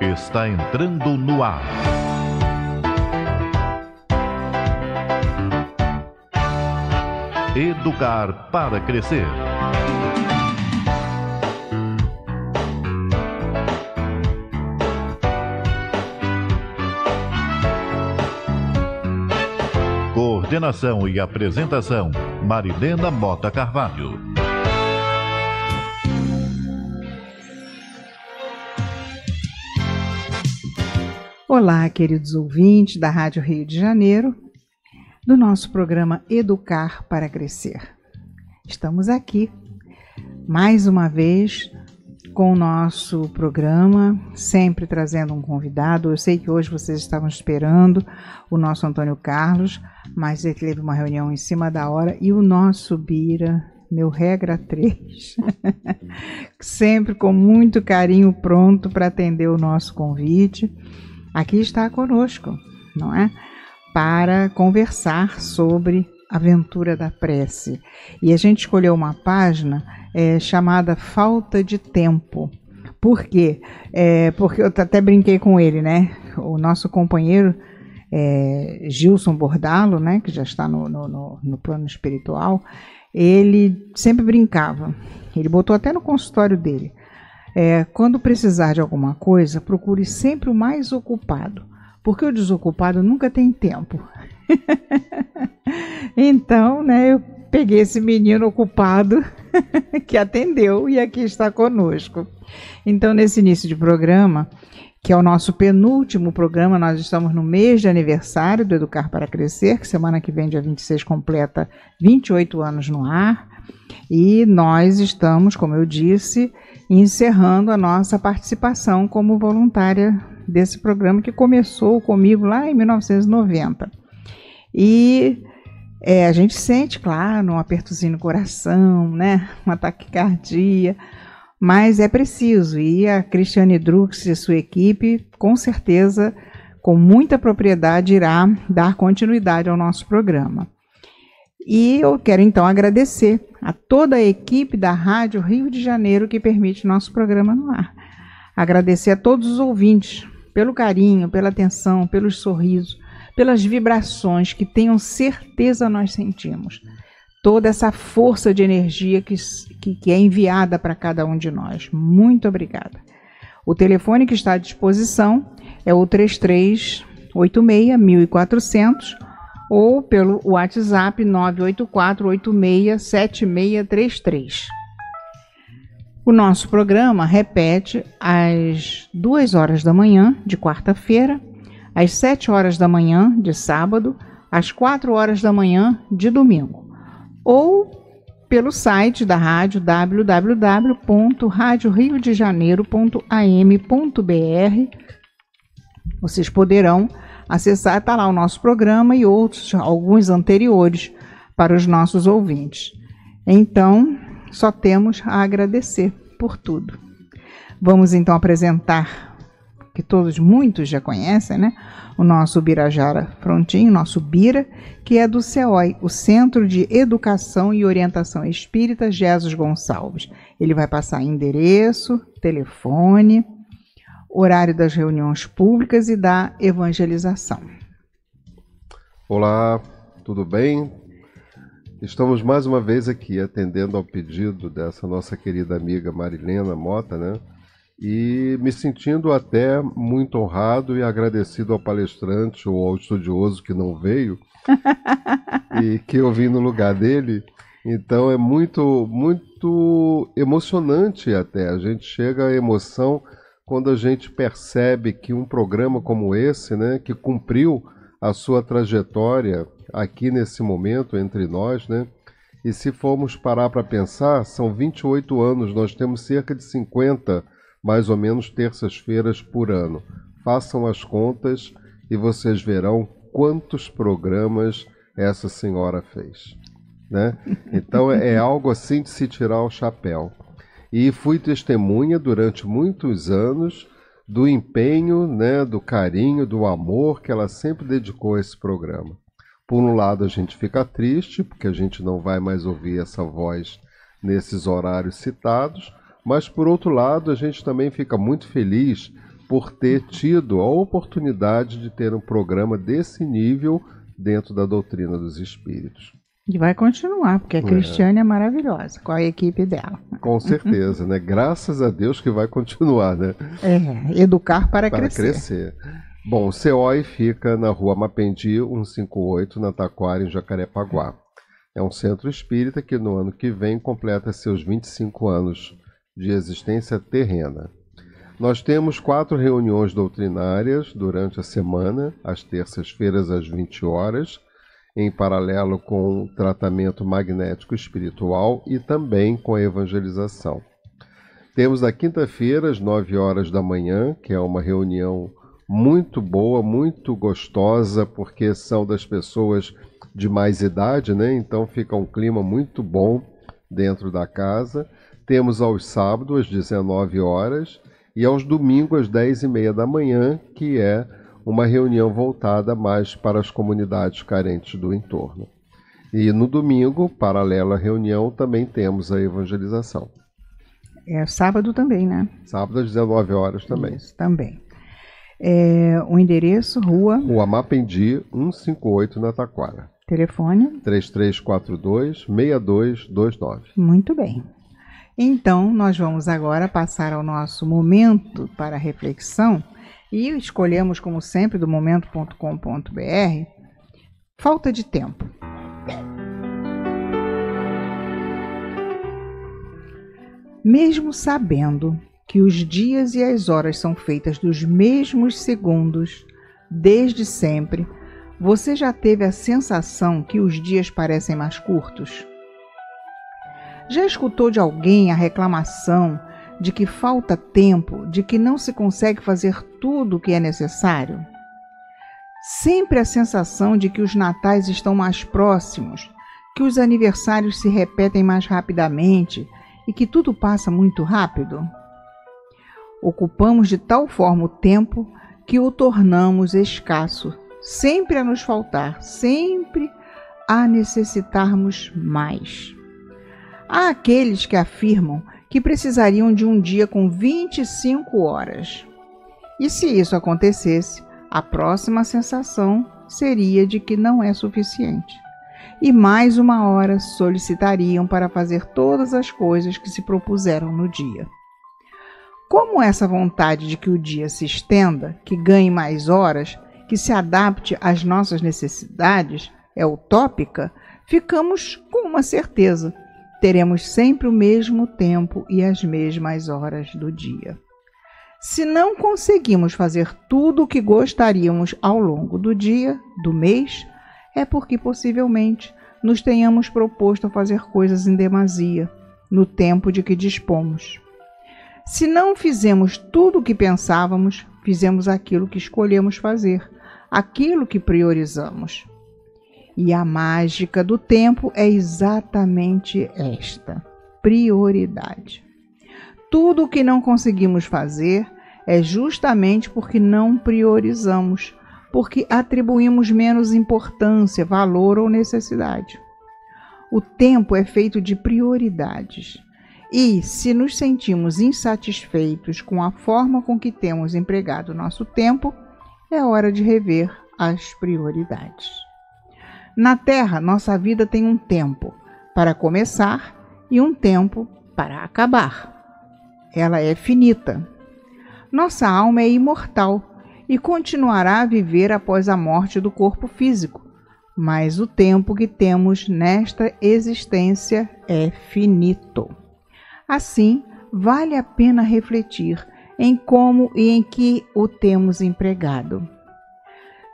Está entrando no ar. Educar para crescer. Coordenação e apresentação: Marilena Mota Carvalho. Olá, queridos ouvintes da Rádio Rio de Janeiro, do nosso programa Educar para Crescer. Estamos aqui mais uma vez com o nosso programa, sempre trazendo um convidado. Eu sei que hoje vocês estavam esperando o nosso Antônio Carlos, mas ele teve uma reunião em cima da hora e o nosso Bira, meu regra 3, sempre com muito carinho pronto para atender o nosso convite aqui está conosco, não é? Para conversar sobre a aventura da prece. E a gente escolheu uma página é, chamada Falta de Tempo. Por quê? É, porque eu até brinquei com ele, né? O nosso companheiro é, Gilson Bordalo, né? Que já está no, no, no, no plano espiritual ele sempre brincava. Ele botou até no consultório dele. É, quando precisar de alguma coisa, procure sempre o mais ocupado, porque o desocupado nunca tem tempo. então, né, eu peguei esse menino ocupado que atendeu e aqui está conosco. Então, nesse início de programa, que é o nosso penúltimo programa, nós estamos no mês de aniversário do Educar para Crescer, que semana que vem, dia 26, completa 28 anos no ar. E nós estamos, como eu disse, encerrando a nossa participação como voluntária desse programa que começou comigo lá em 1990. E é, a gente sente, claro, um apertozinho no coração, né? uma taquicardia, mas é preciso. E a Cristiane Drux e sua equipe, com certeza, com muita propriedade, irá dar continuidade ao nosso programa. E eu quero então agradecer a toda a equipe da Rádio Rio de Janeiro que permite nosso programa no ar. Agradecer a todos os ouvintes pelo carinho, pela atenção, pelos sorrisos, pelas vibrações que tenham certeza nós sentimos. Toda essa força de energia que, que, que é enviada para cada um de nós. Muito obrigada. O telefone que está à disposição é o 3386 1400 ou pelo WhatsApp 984867633. O nosso programa repete às 2 horas da manhã de quarta-feira, às 7 horas da manhã de sábado, às 4 horas da manhã de domingo, ou pelo site da rádio www.radioriodejaneiro.am.br. Vocês poderão acessar, está lá o nosso programa e outros, alguns anteriores, para os nossos ouvintes. Então, só temos a agradecer por tudo. Vamos então apresentar, que todos muitos já conhecem, né? O nosso Birajara Frontinho, nosso Bira, que é do CEOI, o Centro de Educação e Orientação Espírita Jesus Gonçalves. Ele vai passar endereço, telefone, horário das reuniões públicas e da evangelização. Olá, tudo bem? Estamos mais uma vez aqui atendendo ao pedido dessa nossa querida amiga Marilena Mota, né? E me sentindo até muito honrado e agradecido ao palestrante ou ao estudioso que não veio e que eu vim no lugar dele. Então é muito, muito emocionante até. A gente chega à emoção quando a gente percebe que um programa como esse, né, que cumpriu a sua trajetória aqui nesse momento entre nós, né? E se formos parar para pensar, são 28 anos, nós temos cerca de 50, mais ou menos, terças-feiras por ano. Façam as contas e vocês verão quantos programas essa senhora fez. Né? Então é, é algo assim de se tirar o chapéu e fui testemunha durante muitos anos do empenho, né, do carinho, do amor que ela sempre dedicou a esse programa. Por um lado, a gente fica triste, porque a gente não vai mais ouvir essa voz nesses horários citados, mas por outro lado, a gente também fica muito feliz por ter tido a oportunidade de ter um programa desse nível dentro da doutrina dos espíritos. E vai continuar, porque a é. Cristiane é. é maravilhosa, com a equipe dela. Com certeza, né? Graças a Deus que vai continuar, né? É, educar para, para crescer. crescer. Bom, o COI fica na rua Mapendi 158, na Taquara, em Jacarepaguá. É um centro espírita que no ano que vem completa seus 25 anos de existência terrena. Nós temos quatro reuniões doutrinárias durante a semana, às terças-feiras às 20 horas em paralelo com o tratamento magnético espiritual e também com a evangelização. Temos na quinta-feira, às 9 horas da manhã, que é uma reunião muito boa, muito gostosa, porque são das pessoas de mais idade, né? Então fica um clima muito bom dentro da casa. Temos aos sábados, às 19 horas, e aos domingos, às 10 e meia da manhã, que é uma reunião voltada mais para as comunidades carentes do entorno. E no domingo, paralelo à reunião, também temos a evangelização. É sábado também, né? Sábado às 19 horas também. Isso, também. É, o endereço, rua... Rua Mapendi, 158, na Taquara. Telefone? 3342-6229. Muito bem. Então, nós vamos agora passar ao nosso momento para reflexão e escolhemos, como sempre, do momento.com.br, falta de tempo. Mesmo sabendo que os dias e as horas são feitas dos mesmos segundos, desde sempre, você já teve a sensação que os dias parecem mais curtos? Já escutou de alguém a reclamação de que falta tempo, de que não se consegue fazer tudo o que é necessário? Sempre a sensação de que os natais estão mais próximos, que os aniversários se repetem mais rapidamente e que tudo passa muito rápido? Ocupamos de tal forma o tempo que o tornamos escasso, sempre a nos faltar, sempre a necessitarmos mais. Há aqueles que afirmam que precisariam de um dia com 25 horas. E se isso acontecesse, a próxima sensação seria de que não é suficiente. E mais uma hora solicitariam para fazer todas as coisas que se propuseram no dia. Como essa vontade de que o dia se estenda, que ganhe mais horas, que se adapte às nossas necessidades é utópica, ficamos com uma certeza: teremos sempre o mesmo tempo e as mesmas horas do dia. Se não conseguimos fazer tudo o que gostaríamos ao longo do dia, do mês, é porque possivelmente nos tenhamos proposto a fazer coisas em demasia, no tempo de que dispomos. Se não fizemos tudo o que pensávamos, fizemos aquilo que escolhemos fazer, aquilo que priorizamos. E a mágica do tempo é exatamente esta: prioridade. Tudo o que não conseguimos fazer é justamente porque não priorizamos, porque atribuímos menos importância, valor ou necessidade. O tempo é feito de prioridades. E, se nos sentimos insatisfeitos com a forma com que temos empregado nosso tempo, é hora de rever as prioridades. Na Terra, nossa vida tem um tempo para começar e um tempo para acabar. Ela é finita. Nossa alma é imortal e continuará a viver após a morte do corpo físico, mas o tempo que temos nesta existência é finito. Assim, vale a pena refletir em como e em que o temos empregado.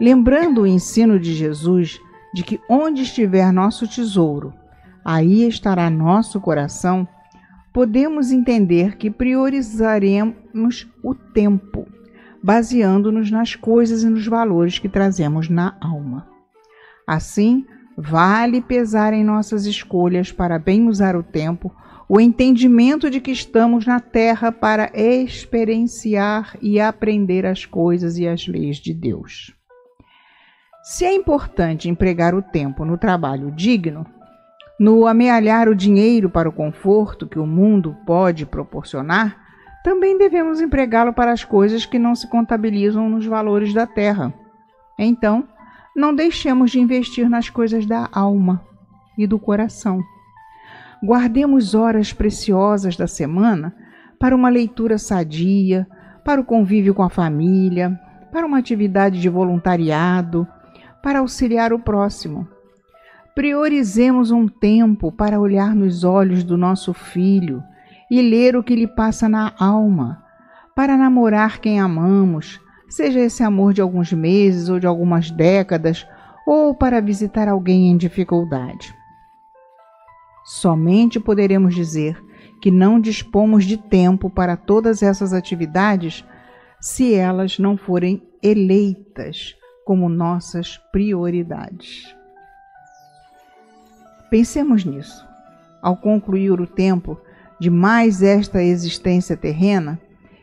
Lembrando o ensino de Jesus, de que onde estiver nosso tesouro, aí estará nosso coração, podemos entender que priorizaremos o tempo, baseando-nos nas coisas e nos valores que trazemos na alma. Assim, vale pesar em nossas escolhas para bem usar o tempo o entendimento de que estamos na Terra para experienciar e aprender as coisas e as leis de Deus. Se é importante empregar o tempo no trabalho digno, no amealhar o dinheiro para o conforto que o mundo pode proporcionar, também devemos empregá-lo para as coisas que não se contabilizam nos valores da terra. Então, não deixemos de investir nas coisas da alma e do coração. Guardemos horas preciosas da semana para uma leitura sadia, para o convívio com a família, para uma atividade de voluntariado, para auxiliar o próximo. Priorizemos um tempo para olhar nos olhos do nosso filho e ler o que lhe passa na alma, para namorar quem amamos, seja esse amor de alguns meses ou de algumas décadas, ou para visitar alguém em dificuldade. Somente poderemos dizer que não dispomos de tempo para todas essas atividades se elas não forem eleitas como nossas prioridades. Pensemos nisso. Ao concluir o tempo de mais esta existência terrena,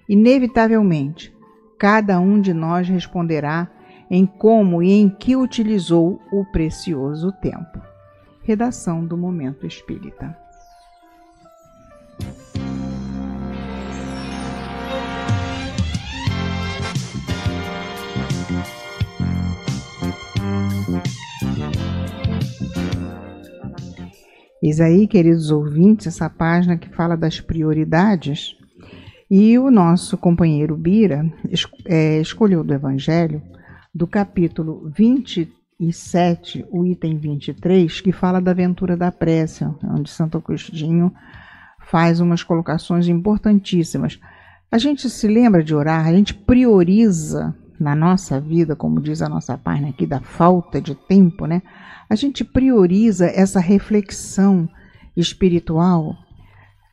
inevitavelmente cada um de nós responderá em como e em que utilizou o precioso tempo. Redação do Momento Espírita. Eis aí, queridos ouvintes, essa página que fala das prioridades. E o nosso companheiro Bira é, escolheu do Evangelho, do capítulo 27, o item 23, que fala da aventura da prece, onde Santo Agostinho faz umas colocações importantíssimas. A gente se lembra de orar, a gente prioriza na nossa vida, como diz a nossa página aqui, da falta de tempo, né? A gente prioriza essa reflexão espiritual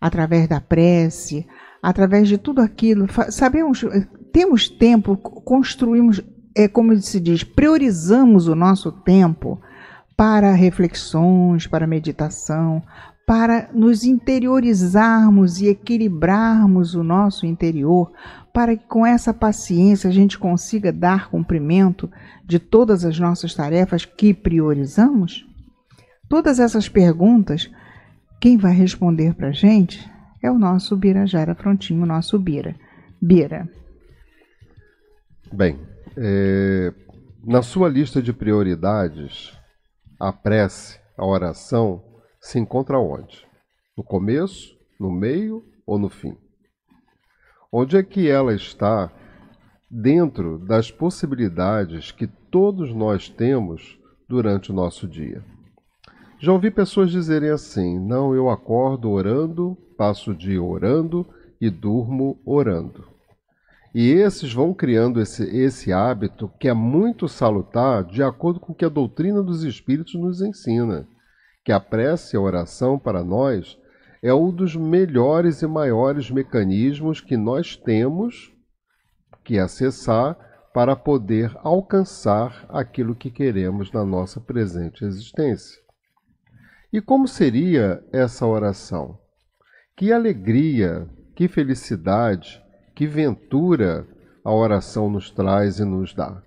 através da prece, através de tudo aquilo. Sabemos, temos tempo, construímos, é como se diz, priorizamos o nosso tempo para reflexões, para meditação, para nos interiorizarmos e equilibrarmos o nosso interior, para que com essa paciência a gente consiga dar cumprimento de todas as nossas tarefas que priorizamos? Todas essas perguntas, quem vai responder para a gente é o nosso Birajara Prontinho, o nosso Bira. Bira. Bem, é, na sua lista de prioridades, a prece, a oração, se encontra onde? No começo, no meio ou no fim? Onde é que ela está dentro das possibilidades que todos nós temos durante o nosso dia? Já ouvi pessoas dizerem assim: não, eu acordo orando, passo o dia orando e durmo orando. E esses vão criando esse, esse hábito que é muito salutar de acordo com o que a doutrina dos Espíritos nos ensina, que a prece e a oração para nós é um dos melhores e maiores mecanismos que nós temos que acessar para poder alcançar aquilo que queremos na nossa presente existência. E como seria essa oração? Que alegria, que felicidade, que ventura a oração nos traz e nos dá.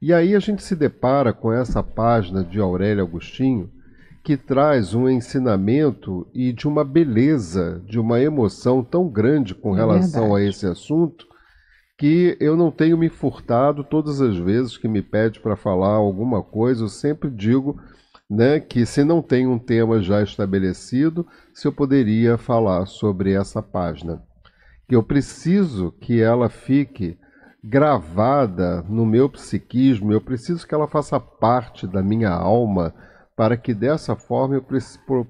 E aí a gente se depara com essa página de Aurélia Agostinho, que traz um ensinamento e de uma beleza, de uma emoção tão grande com é relação a esse assunto, que eu não tenho me furtado todas as vezes que me pede para falar alguma coisa, eu sempre digo né, que se não tem um tema já estabelecido, se eu poderia falar sobre essa página. Que eu preciso que ela fique gravada no meu psiquismo, eu preciso que ela faça parte da minha alma para que dessa forma eu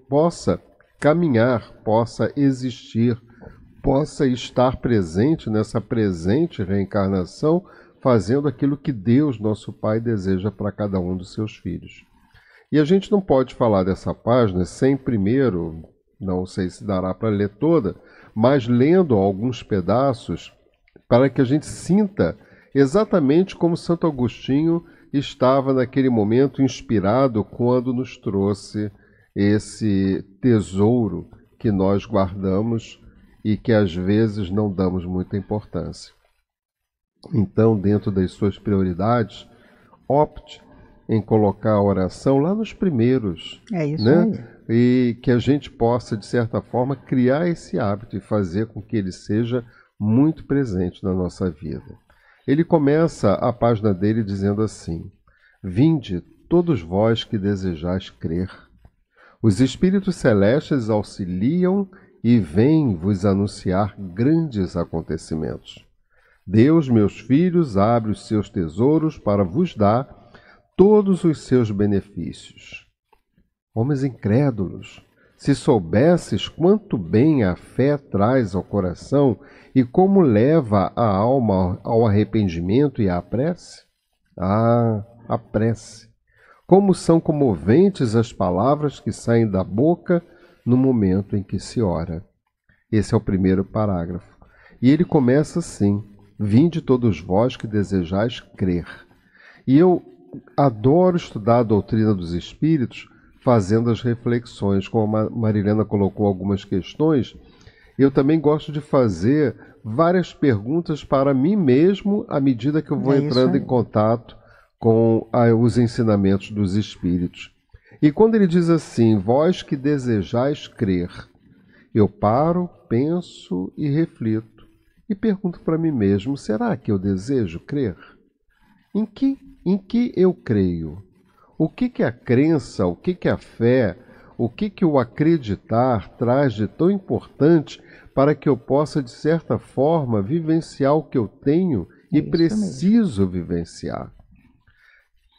possa caminhar, possa existir, possa estar presente nessa presente reencarnação, fazendo aquilo que Deus, nosso Pai, deseja para cada um dos seus filhos. E a gente não pode falar dessa página sem primeiro, não sei se dará para ler toda, mas lendo alguns pedaços para que a gente sinta exatamente como Santo Agostinho estava naquele momento inspirado quando nos trouxe esse tesouro que nós guardamos e que às vezes não damos muita importância. Então, dentro das suas prioridades, opte em colocar a oração lá nos primeiros. É isso né? E que a gente possa, de certa forma, criar esse hábito e fazer com que ele seja muito presente na nossa vida. Ele começa a página dele dizendo assim: Vinde, todos vós que desejais crer. Os espíritos celestes auxiliam e vêm vos anunciar grandes acontecimentos. Deus, meus filhos, abre os seus tesouros para vos dar todos os seus benefícios. Homens incrédulos, se soubesses quanto bem a fé traz ao coração e como leva a alma ao arrependimento e à prece? Ah, a prece! Como são comoventes as palavras que saem da boca no momento em que se ora. Esse é o primeiro parágrafo. E ele começa assim: Vinde todos vós que desejais crer. E eu adoro estudar a doutrina dos espíritos fazendo as reflexões. Como a Marilena colocou algumas questões, eu também gosto de fazer várias perguntas para mim mesmo à medida que eu vou é entrando em contato com a, ah, os ensinamentos dos Espíritos. E quando ele diz assim, vós que desejais crer, eu paro, penso e reflito e pergunto para mim mesmo: será que eu desejo crer? Em que, em que eu creio? O que, que a crença, o que, que a fé, o que, que o acreditar traz de tão importante para que eu possa, de certa forma, vivenciar o que eu tenho é e Isso preciso mesmo. vivenciar?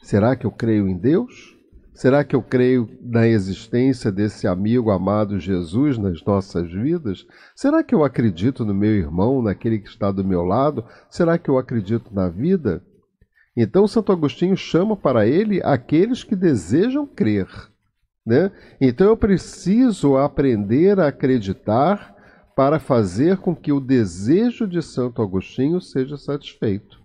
Será que eu creio em Deus? Será que eu creio na existência desse amigo amado Jesus nas nossas vidas? Será que eu acredito no meu irmão, naquele que está do meu lado? Será que eu acredito na vida? Então, Santo Agostinho chama para ele aqueles que desejam crer. Né? Então, eu preciso aprender a acreditar para fazer com que o desejo de Santo Agostinho seja satisfeito.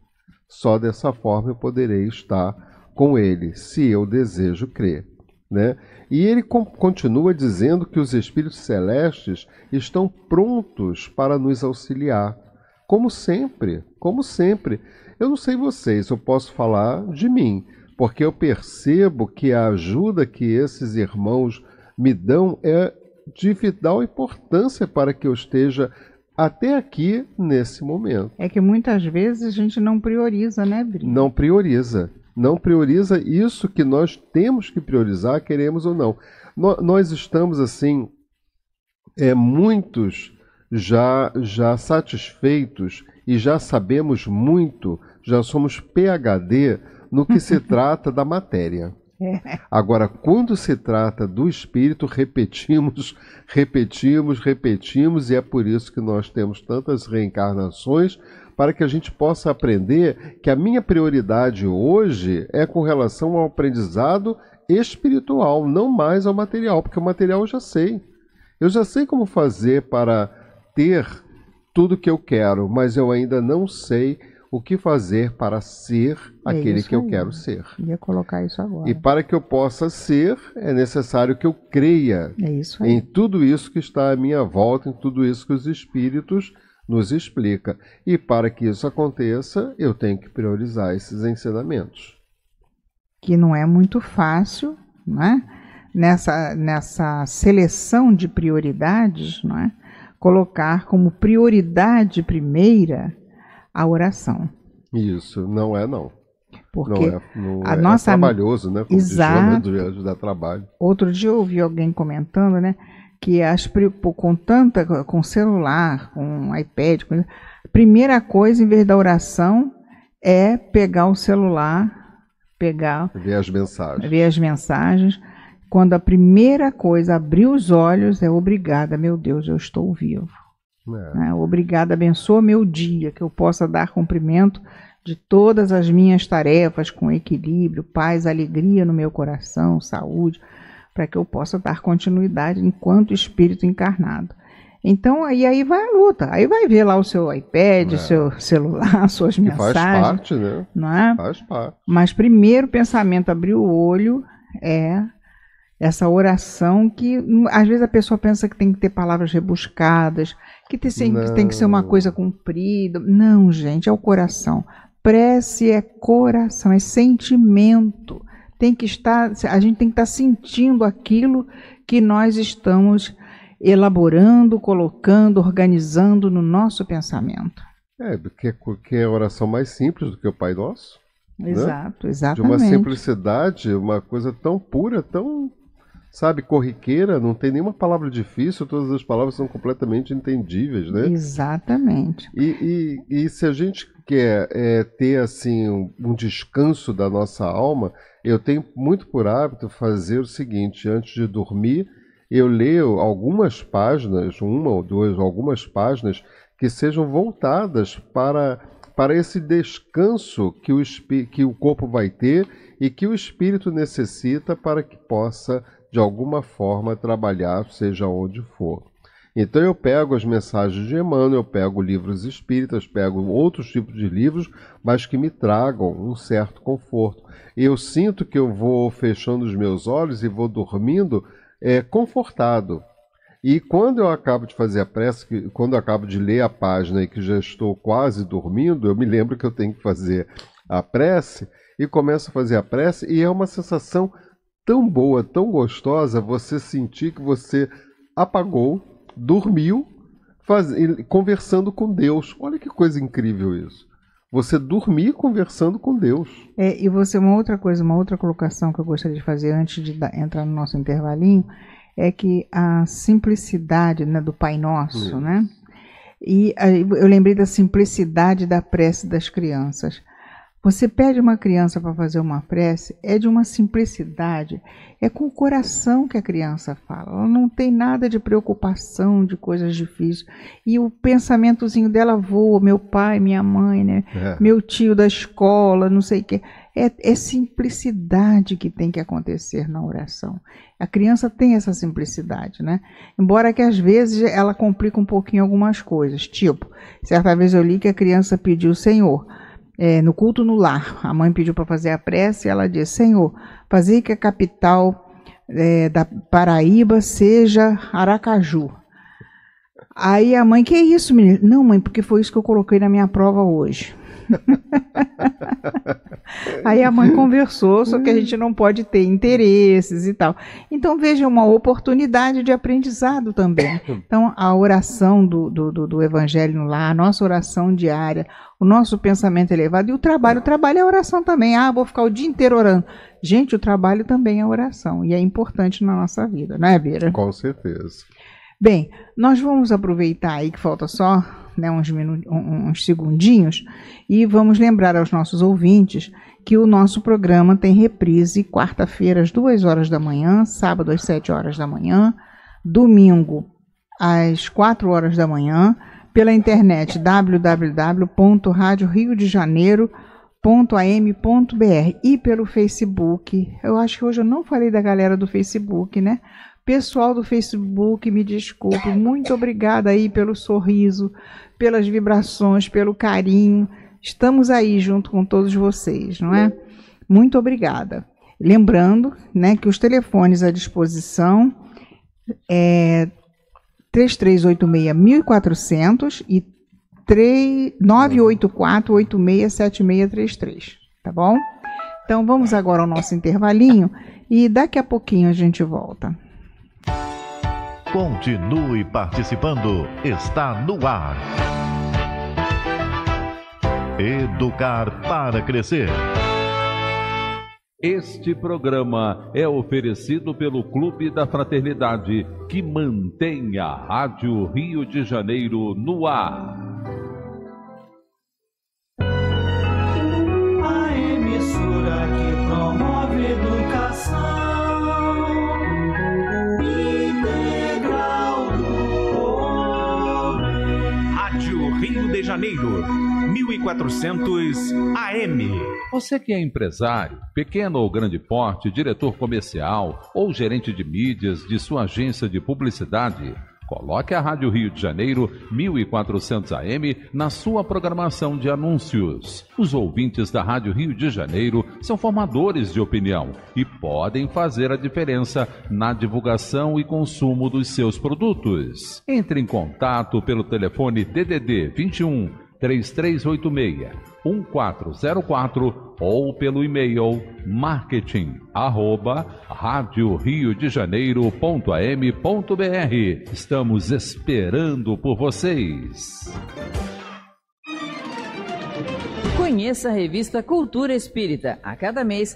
Só dessa forma eu poderei estar com ele, se eu desejo crer. Né? E ele continua dizendo que os espíritos celestes estão prontos para nos auxiliar, como sempre, como sempre. Eu não sei vocês, eu posso falar de mim, porque eu percebo que a ajuda que esses irmãos me dão é de vital importância para que eu esteja até aqui nesse momento. É que muitas vezes a gente não prioriza, né, Bri? Não prioriza. Não prioriza isso que nós temos que priorizar, queremos ou não. No, nós estamos assim, é, muitos já, já satisfeitos e já sabemos muito, já somos PHD no que se trata da matéria. Agora, quando se trata do espírito, repetimos, repetimos, repetimos, e é por isso que nós temos tantas reencarnações, para que a gente possa aprender que a minha prioridade hoje é com relação ao aprendizado espiritual, não mais ao material, porque o material eu já sei. Eu já sei como fazer para ter tudo que eu quero, mas eu ainda não sei o que fazer para ser é aquele que eu aí. quero ser. Ia colocar isso agora. E para que eu possa ser, é necessário que eu creia é em tudo isso que está à minha volta, em tudo isso que os espíritos nos explica. E para que isso aconteça, eu tenho que priorizar esses ensinamentos. Que não é muito fácil, né? Nessa, nessa seleção de prioridades, não é? colocar como prioridade primeira a oração. Isso, não é não. Porque não é, não a é, é nossa... é trabalhoso, né? Como Exato. trabalho. Outro dia eu ouvi alguém comentando, né? Que as, com tanta, com celular, com iPad, com, primeira coisa, em vez da oração, é pegar o celular, pegar... Ver as mensagens. Ver as mensagens quando a primeira coisa abrir os olhos é obrigada, meu Deus, eu estou vivo. É. Né? obrigada, abençoa meu dia, que eu possa dar cumprimento de todas as minhas tarefas com equilíbrio, paz, alegria no meu coração, saúde, para que eu possa dar continuidade enquanto espírito encarnado. Então, aí, aí vai a luta. Aí vai ver lá o seu iPad, é. seu celular, suas mensagens. faz parte, né? Não é? Faz parte. Mas primeiro pensamento, abrir o olho, é essa oração que hum, às vezes a pessoa pensa que tem que ter palavras rebuscadas, que tem, que, tem que ser uma coisa comprida. Não, gente, é o coração. Prece é coração, é sentimento. Tem que estar, a gente tem que estar sentindo aquilo que nós estamos elaborando, colocando, organizando no nosso pensamento. É, porque que, que é a oração mais simples do que o Pai Nosso. Né? Exato, né? exatamente. De uma simplicidade, uma coisa tão pura, tão sabe, corriqueira, não tem nenhuma palavra difícil, todas as palavras são completamente entendíveis, né? Exatamente. E, e, e se a gente quer é, ter, assim, um, um descanso da nossa alma, eu tenho muito por hábito fazer o seguinte, antes de dormir, eu leio algumas páginas, uma ou duas, algumas páginas, que sejam voltadas para, para esse descanso que o, que o corpo vai ter e que o espírito necessita para que possa de alguma forma trabalhar, seja onde for. Então eu pego as mensagens de Emmanuel, eu pego livros espíritas, pego outros tipos de livros, mas que me tragam um certo conforto. Eu sinto que eu vou fechando os meus olhos e vou dormindo é, confortado. E quando eu acabo de fazer a prece, quando eu acabo de ler a página e que já estou quase dormindo, eu me lembro que eu tenho que fazer a prece e começo a fazer a prece e é uma sensação tão boa, tão gostosa, você sentir que você apagou, dormiu, faz... conversando com Deus. Olha que coisa incrível isso. Você dormir conversando com Deus. É, e você, uma outra coisa, uma outra colocação que eu gostaria de fazer antes de entrar no nosso intervalinho, é que a simplicidade né, do Pai Nosso, isso. né? E eu lembrei da simplicidade da prece das crianças. Você pede uma criança para fazer uma prece, é de uma simplicidade, é com o coração que a criança fala. Ela não tem nada de preocupação, de coisas difíceis. E o pensamentozinho dela voa, meu pai, minha mãe, né? É. meu tio da escola, não sei o quê. É, é simplicidade que tem que acontecer na oração. A criança tem essa simplicidade, né? Embora que às vezes ela complica um pouquinho algumas coisas. Tipo, certa vez eu li que a criança pediu, Senhor, é, no culto no lar, a mãe pediu para fazer a prece e ela diz: Senhor, fazei que a capital é, da Paraíba seja Aracaju. Aí a mãe, que é isso, menino? Não, mãe, porque foi isso que eu coloquei na minha prova hoje. Aí a mãe conversou, só que a gente não pode ter interesses e tal. Então veja é uma oportunidade de aprendizado também. Então a oração do, do, do, do Evangelho lá, a nossa oração diária, o nosso pensamento elevado e o trabalho. O trabalho é oração também. Ah, vou ficar o dia inteiro orando. Gente, o trabalho também é oração e é importante na nossa vida, não é, Beira? Com certeza. Bem, nós vamos aproveitar aí que falta só né, uns, uns segundinhos e vamos lembrar aos nossos ouvintes que o nosso programa tem reprise quarta-feira às 2 horas da manhã, sábado às 7 horas da manhã, domingo às 4 horas da manhã, pela internet www.radioriodejaneiro.am.br e pelo Facebook. Eu acho que hoje eu não falei da galera do Facebook, né? Pessoal do Facebook, me desculpe. Muito obrigada aí pelo sorriso, pelas vibrações, pelo carinho. Estamos aí junto com todos vocês, não é? Muito obrigada. Lembrando, né, que os telefones à disposição é 3386-1400 e 984-867633, tá bom? Então vamos agora ao nosso intervalinho e daqui a pouquinho a gente volta. Continue participando. Está no ar. Educar para crescer. Este programa é oferecido pelo Clube da Fraternidade, que mantém a Rádio Rio de Janeiro no ar. Janeiro, 1400 AM. Você que é empresário, pequeno ou grande porte, diretor comercial ou gerente de mídias de sua agência de publicidade, Coloque a Rádio Rio de Janeiro 1400 AM na sua programação de anúncios. Os ouvintes da Rádio Rio de Janeiro são formadores de opinião e podem fazer a diferença na divulgação e consumo dos seus produtos. Entre em contato pelo telefone DDD 21 3386 1404 ou pelo e-mail marketing arroba rádio Rio de br. Estamos esperando por vocês. Conheça a revista Cultura Espírita. A cada mês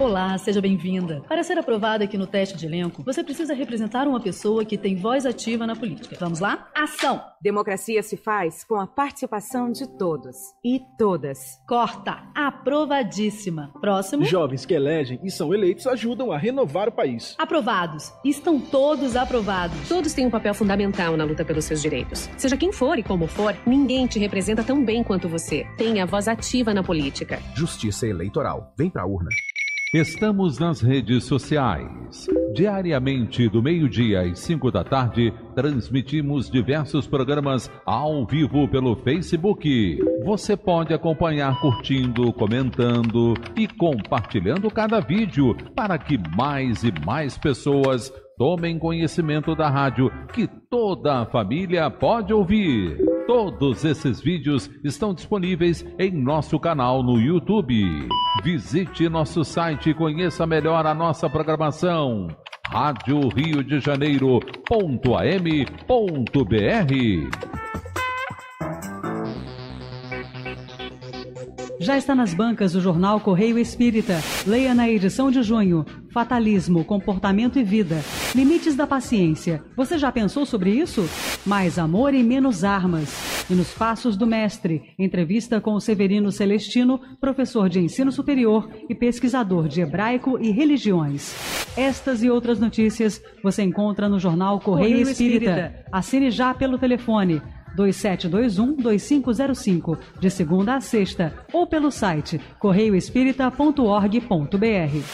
Olá, seja bem-vinda. Para ser aprovada aqui no teste de elenco, você precisa representar uma pessoa que tem voz ativa na política. Vamos lá? Ação! Democracia se faz com a participação de todos e todas. Corta! Aprovadíssima. Próximo. Jovens que elegem e são eleitos ajudam a renovar o país. Aprovados. Estão todos aprovados. Todos têm um papel fundamental na luta pelos seus direitos. Seja quem for e como for, ninguém te representa tão bem quanto você. Tenha voz ativa na política. Justiça Eleitoral. Vem pra urna. Estamos nas redes sociais. Diariamente, do meio-dia às 5 da tarde, transmitimos diversos programas ao vivo pelo Facebook. Você pode acompanhar curtindo, comentando e compartilhando cada vídeo para que mais e mais pessoas Tomem conhecimento da rádio que toda a família pode ouvir. Todos esses vídeos estão disponíveis em nosso canal no YouTube. Visite nosso site e conheça melhor a nossa programação. Rádio Rio de Janeiro.am.br Já está nas bancas o jornal Correio Espírita. Leia na edição de junho. Fatalismo, comportamento e vida. Limites da paciência. Você já pensou sobre isso? Mais amor e menos armas. E nos Passos do Mestre, entrevista com Severino Celestino, professor de ensino superior e pesquisador de hebraico e religiões. Estas e outras notícias você encontra no jornal Correio, Correio Espírita. Espírita. Assine já pelo telefone 2721 2505, de segunda a sexta, ou pelo site correioespírita.org.br.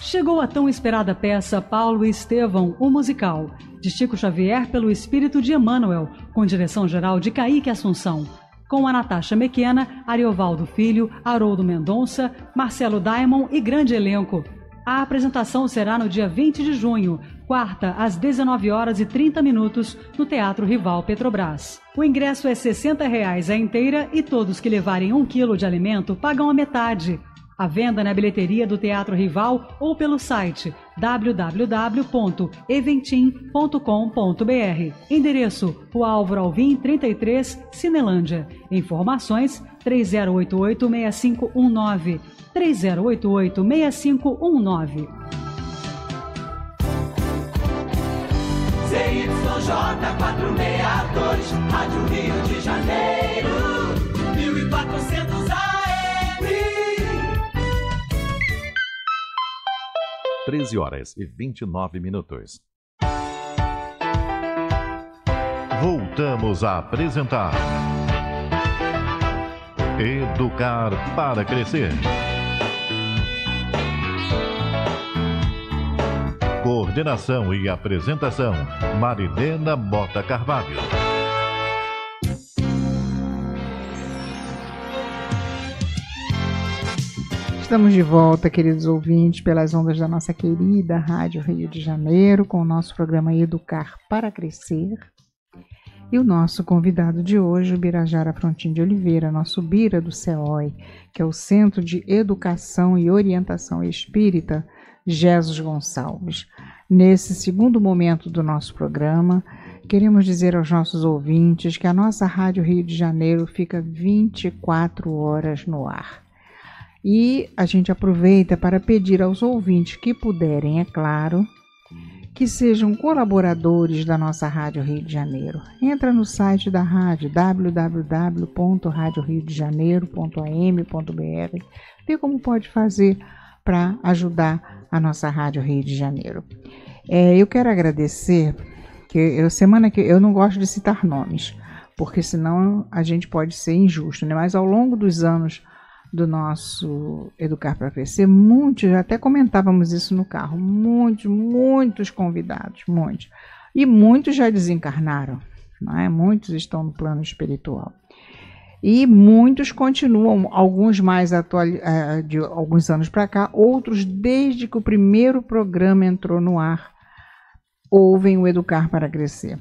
Chegou a tão esperada peça Paulo e Estevão, o musical, de Chico Xavier pelo espírito de Emanuel com direção geral de Caíque Assunção. Com a Natasha Mequena, Ariovaldo Filho, Haroldo Mendonça, Marcelo Daimon e grande elenco. A apresentação será no dia 20 de junho, quarta, às 19 horas e 30 minutos, no Teatro Rival Petrobras. O ingresso é R$ 60,00 reais a inteira e todos que levarem um quilo de alimento pagam a metade. A venda na bilheteria do Teatro Rival ou pelo site www.eventim.com.br. Endereço: O Álvaro Alvim 33, Cinelândia. Informações: 3088 6519. 3088 6519. CYJ462, Rádio Rio de Janeiro, 1400 AM. 13 horas e 29 minutos. Voltamos a apresentar Educar para Crescer. Coordenação e apresentação, Marilena Mota Carvalho. Estamos de volta, queridos ouvintes, pelas ondas da nossa querida Rádio Rio de Janeiro, com o nosso programa Educar para Crescer. E o nosso convidado de hoje, o Birajara Frontin de Oliveira, nosso Bira do CEOI, que é o Centro de Educação e Orientação Espírita, Jesus Gonçalves. Nesse segundo momento do nosso programa, queremos dizer aos nossos ouvintes que a nossa Rádio Rio de Janeiro fica 24 horas no ar. E a gente aproveita para pedir aos ouvintes que puderem, é claro, que sejam colaboradores da nossa Rádio Rio de Janeiro. Entra no site da rádio www.radioriodejaneiro.am.br, vê como pode fazer para ajudar a nossa Rádio Rio de Janeiro. É, eu quero agradecer, que eu, semana que eu não gosto de citar nomes, porque senão a gente pode ser injusto, né? Mas ao longo dos anos do nosso Educar para Crescer, muitos, até comentávamos isso no carro, muitos, muitos convidados, muitos. E muitos já desencarnaram, né? muitos estão no plano espiritual e muitos continuam, alguns mais atual, é, de alguns anos para cá, outros desde que o primeiro programa entrou no ar, ouvem o Educar para Crescer.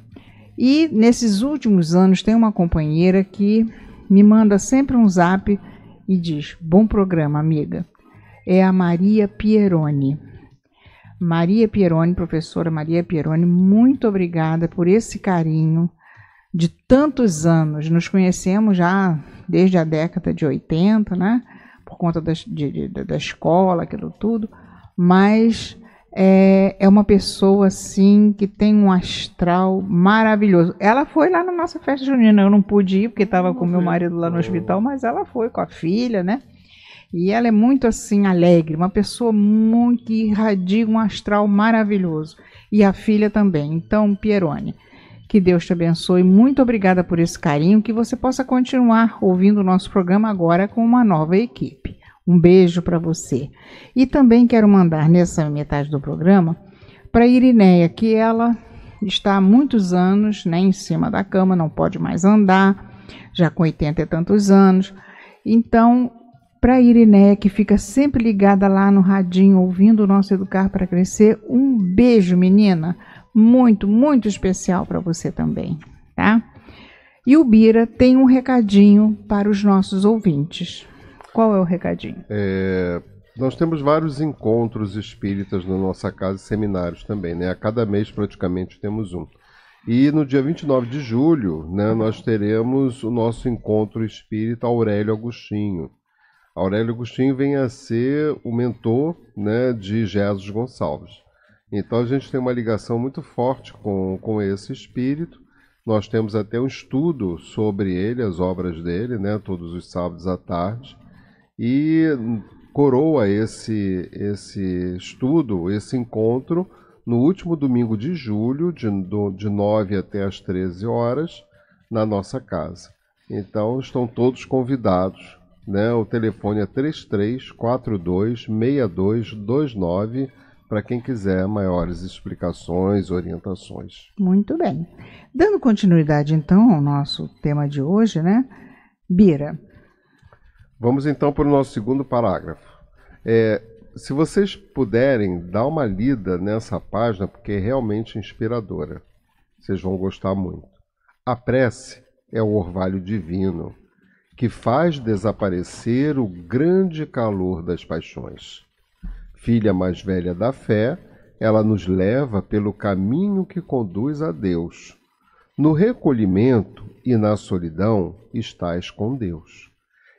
E nesses últimos anos tem uma companheira que me manda sempre um zap e diz: Bom programa, amiga. É a Maria Pieroni. Maria Pieroni, professora Maria Pieroni, muito obrigada por esse carinho de tantos anos. Nos conhecemos já desde a década de 80, né? Por conta da de, de, da escola, aquilo tudo. Mas é, é, uma pessoa, assim, que tem um astral maravilhoso. Ela foi lá na nossa festa junina. Eu não pude ir porque estava com meu marido lá no hospital, mas ela foi com a filha, né? E ela é muito assim alegre, uma pessoa muito que irradia um astral maravilhoso. E a filha também. Então, Pierone, que Deus te abençoe. Muito obrigada por esse carinho. Que você possa continuar ouvindo o nosso programa agora com uma nova equipe. Um beijo para você. E também quero mandar nessa metade do programa para Irineia, que ela está há muitos anos né, em cima da cama, não pode mais andar, já com 80 e tantos anos. Então, para Irineia, que fica sempre ligada lá no radinho, ouvindo o nosso Educar para Crescer, um beijo, menina muito, muito especial para você também, tá? E o Bira tem um recadinho para os nossos ouvintes. Qual é o recadinho? É, nós temos vários encontros espíritas na nossa casa seminários também, né? A cada mês praticamente temos um. E no dia 29 de julho, né, nós teremos o nosso encontro espírita Aurélio Agostinho. Aurélio Agostinho vem a ser o mentor né, de Jesus Gonçalves. Então a gente tem uma ligação muito forte com, com esse espírito. Nós temos até um estudo sobre ele, as obras dele, né, todos os sábados à tarde. E coroa esse, esse estudo, esse encontro, no último domingo de julho, de, do, de 9 até as 13 horas, na nossa casa. Então estão todos convidados. Né? O telefone é 3342 6229 para quem quiser maiores explicações, orientações. Muito bem. Dando continuidade então ao nosso tema de hoje, né? Bira. Vamos então para o nosso segundo parágrafo. É, se vocês puderem dar uma lida nessa página, porque é realmente inspiradora. Vocês vão gostar muito. A prece é o orvalho divino que faz desaparecer o grande calor das paixões filha mais velha da fé, ela nos leva pelo caminho que conduz a Deus. No recolhimento e na solidão estáis com Deus.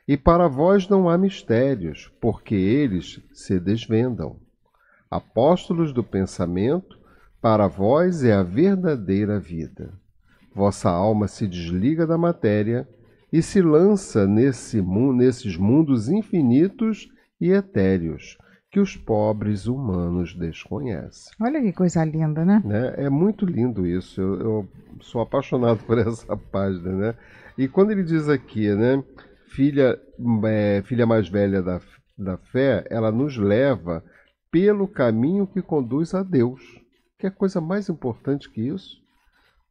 E para vós não há mistérios, porque eles se desvendam. Apóstolos do pensamento, para vós é a verdadeira vida. Vossa alma se desliga da matéria e se lança nesse, nesses mundos infinitos e etéreos, que os pobres humanos desconhecem. Olha que coisa linda, né? né? É muito lindo isso. Eu, eu, sou apaixonado por essa página, né? E quando ele diz aqui, né? Filha, é, filha mais velha da, da fé, ela nos leva pelo caminho que conduz a Deus. Que é coisa mais importante que isso?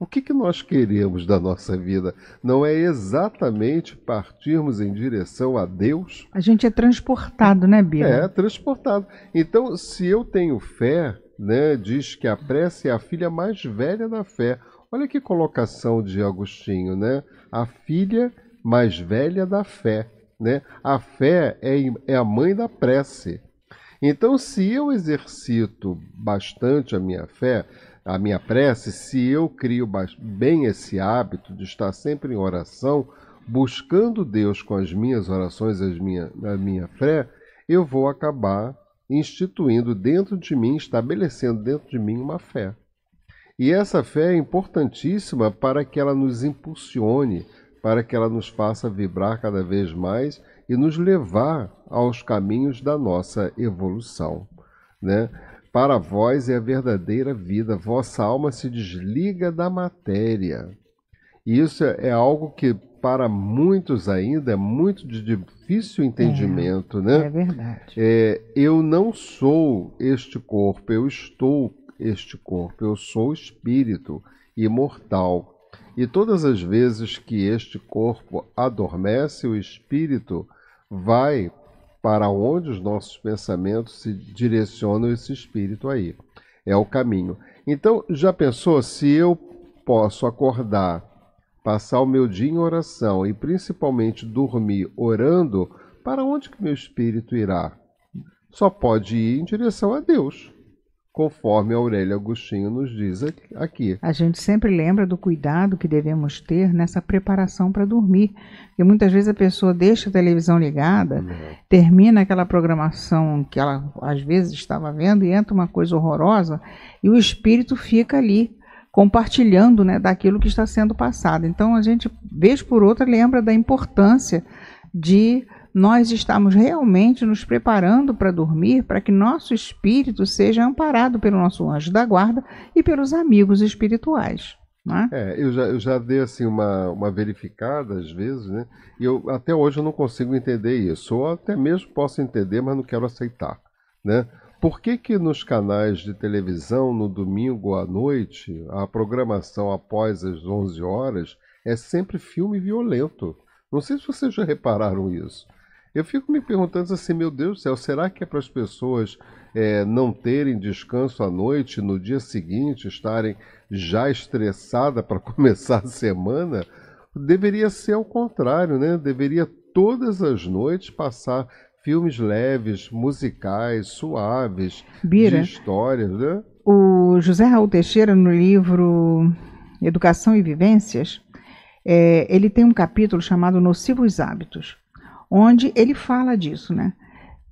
O que, que nós queremos da nossa vida? Não é exatamente partirmos em direção a Deus? A gente é transportado, né, Bia? É, transportado. Então, se eu tenho fé, né, diz que a prece é a filha mais velha da fé. Olha que colocação de Agostinho, né? A filha mais velha da fé, né? A fé é, é a mãe da prece. Então, se eu exercito bastante a minha fé, a minha prece, se eu crio bem esse hábito de estar sempre em oração, buscando Deus com as minhas orações, as minha, a minha fé, eu vou acabar instituindo dentro de mim, estabelecendo dentro de mim uma fé. E essa fé é importantíssima para que ela nos impulsione, para que ela nos faça vibrar cada vez mais e nos levar aos caminhos da nossa evolução. Né? Para vós é a verdadeira vida, vossa alma se desliga da matéria. isso é algo que para muitos ainda é muito de difícil entendimento, é, né? É verdade. É, eu não sou este corpo, eu estou este corpo, eu sou espírito imortal. E todas as vezes que este corpo adormece, o espírito vai para onde os nossos pensamentos se direcionam esse espírito aí. É o caminho. Então, já pensou se eu posso acordar, passar o meu dia em oração e principalmente dormir orando, para onde que meu espírito irá? Só pode ir em direção a Deus conforme Aurélia Agostinho nos diz aqui. A gente sempre lembra do cuidado que devemos ter nessa preparação para dormir, porque muitas vezes a pessoa deixa a televisão ligada, uhum. termina aquela programação que ela às vezes estava vendo e entra uma coisa horrorosa e o espírito fica ali compartilhando, né, daquilo que está sendo passado. Então a gente vez por outra lembra da importância de nós estamos realmente nos preparando para dormir, para que nosso espírito seja amparado pelo nosso anjo da guarda e pelos amigos espirituais. Né? É, eu já, eu já dei assim uma, uma verificada às vezes, né? E eu até hoje eu não consigo entender isso. Ou até mesmo posso entender, mas não quero aceitar, né? Por que, que nos canais de televisão no domingo à noite a programação após as 11 horas é sempre filme violento? Não sei se vocês já repararam isso. Eu fico me perguntando assim, meu Deus do céu, será que é para as pessoas é, não terem descanso à noite, no dia seguinte estarem já estressadas para começar a semana? Deveria ser ao contrário, né? Deveria todas as noites passar filmes leves, musicais, suaves, Bira, de histórias, né? O José Raul Teixeira, no livro Educação e Vivências, é, ele tem um capítulo chamado Nocivos Hábitos onde ele fala disso, né?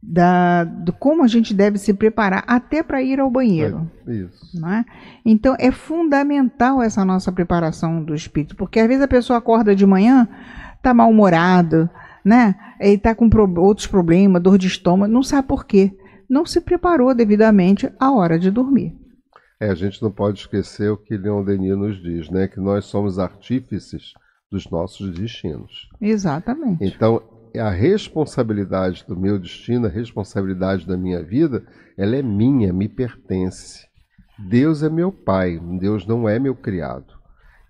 Da, do como a gente deve se preparar até para ir ao banheiro. É, isso. Né? Então é fundamental essa nossa preparação do espírito, porque às vezes a pessoa acorda de manhã, tá mal-humorado, né? E tá com pro, outros problemas, dor de estômago, não sabe por quê. Não se preparou devidamente à hora de dormir. É, a gente não pode esquecer o que Leon Denis nos diz, né? Que nós somos artífices dos nossos destinos. Exatamente. Então, é a responsabilidade do meu destino, a responsabilidade da minha vida, ela é minha, me pertence. Deus é meu pai, Deus não é meu criado.